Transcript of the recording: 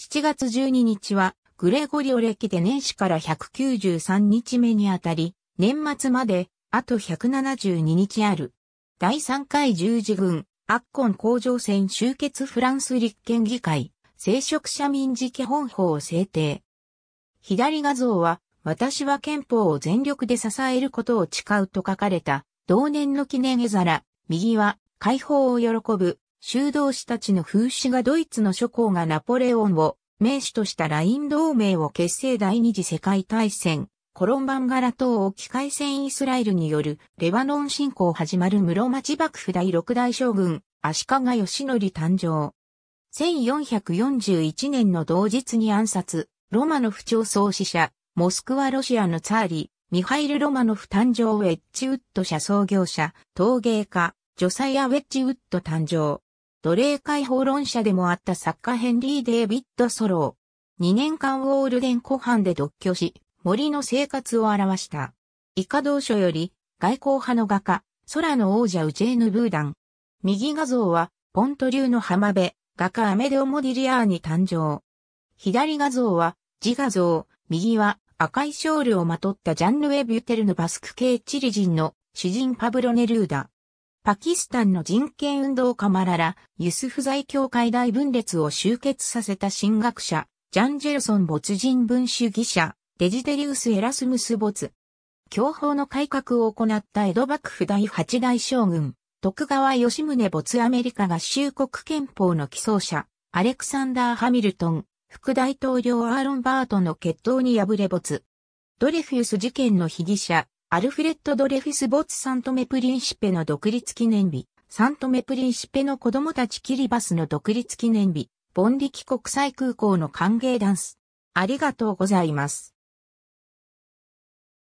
7月12日は、グレゴリオ歴で年始から193日目にあたり、年末まで、あと172日ある。第3回十字軍、アッコン工場腺集結フランス立憲議会、聖職者民事基本法を制定。左画像は、私は憲法を全力で支えることを誓うと書かれた、同年の記念絵皿、右は、解放を喜ぶ、修道士たちの風刺がドイツの諸侯がナポレオンを名手としたライン同盟を結成第二次世界大戦、コロンバンガラ島沖海戦イスラエルによるレバノン侵攻始まる室町幕府第六代将軍、足利義則誕生。1441年の同日に暗殺、ロマノフ朝創始者、モスクワロシアのツァーリ、ミハイル・ロマノフ誕生ウェッジウッド社創業者、陶芸家、ジサイア・ウェッジウッド誕生。奴隷解放論者でもあった作家ヘンリー・デイビッド・ソロー。2年間ウォールデン湖畔で独居し、森の生活を表した。以下同書より、外交派の画家、空の王者ウジェーヌ・ブーダン。右画像は、ポント流の浜辺、画家アメデオ・モディリアーニ誕生。左画像は、自画像、右は、赤いショールをまとったジャンヌ・エ・ビュテルのバスク系チリ人の詩人パブロ・ネルーダ。パキスタンの人権運動家マララ、ユスフ在教会大分裂を集結させた神学者、ジャン・ジェルソン没人文主義者、デジデリウス・エラスムス没。教法の改革を行った江戸幕府第八代将軍、徳川吉宗没アメリカ合衆国憲法の起草者、アレクサンダー・ハミルトン、副大統領アーロン・バートの決闘に敗れ没。ドレフィウス事件の被疑者、アルフレッド・ドレフィス・ボツ・サントメ・プリンシペの独立記念日、サントメ・プリンシペの子供たちキリバスの独立記念日、ボンリキ国際空港の歓迎ダンス。ありがとうございます。